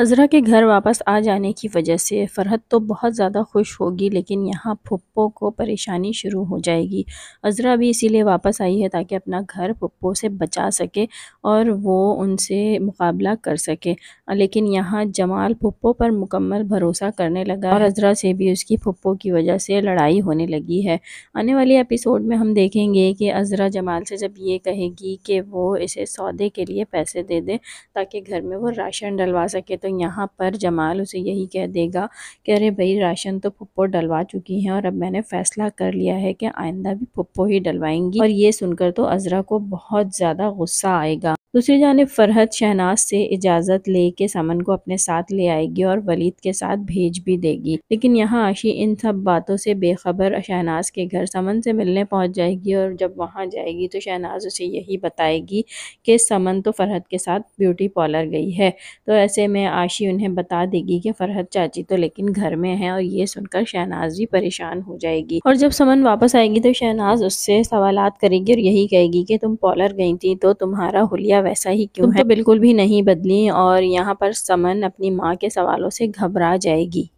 अजरा के घर वापस आ जाने की वजह से फ़रहत तो बहुत ज़्यादा खुश होगी लेकिन यहाँ पप्पो को परेशानी शुरू हो जाएगी अजरा भी इसीलिए वापस आई है ताकि अपना घर पप्पो से बचा सके और वो उनसे मुकाबला कर सके लेकिन यहाँ जमाल पप्पो पर मुकम्मल भरोसा करने लगा और अजरा से भी उसकी पप्पो की वजह से लड़ाई होने लगी है आने वाले एपिसोड में हम देखेंगे कि अजरा जमाल से जब ये कहेगी कि वो इसे सौदे के लिए पैसे दे दे ताकि घर में वो राशन डलवा सके तो तो यहाँ पर जमाल उसे यही कह देगा कि अरे भाई राशन तो पप्पो डलवा चुकी हैं और अब मैंने फ़ैसला कर लिया है कि आइंदा भी पप्पो ही डलवाएंगी और ये सुनकर तो अजरा को बहुत ज़्यादा गुस्सा आएगा दूसरी जानब फरहत शहनाज से इजाज़त लेके समन को अपने साथ ले आएगी और वलीद के साथ भेज भी देगी लेकिन यहाँ आशी इन सब बातों से बेखबर शहनाज के घर समन से मिलने पहुँच जाएगी और जब वहाँ जाएगी तो शहनाज उसे यही बताएगी कि समन तो फरहत के साथ ब्यूटी पार्लर गई है तो ऐसे में आशी उन्हें बता देगी कि फरहत चाची तो लेकिन घर में है और ये सुनकर शहनाज भी परेशान हो जाएगी और जब समन वापस आएगी तो शहनाज उससे सवाल करेगी और यही कहेगी कि तुम पार्लर गई थी तो तुम्हारा हुलिया बच्चा वैसा ही क्यों तो है तो बिल्कुल भी नहीं बदली और यहाँ पर समन अपनी माँ के सवालों से घबरा जाएगी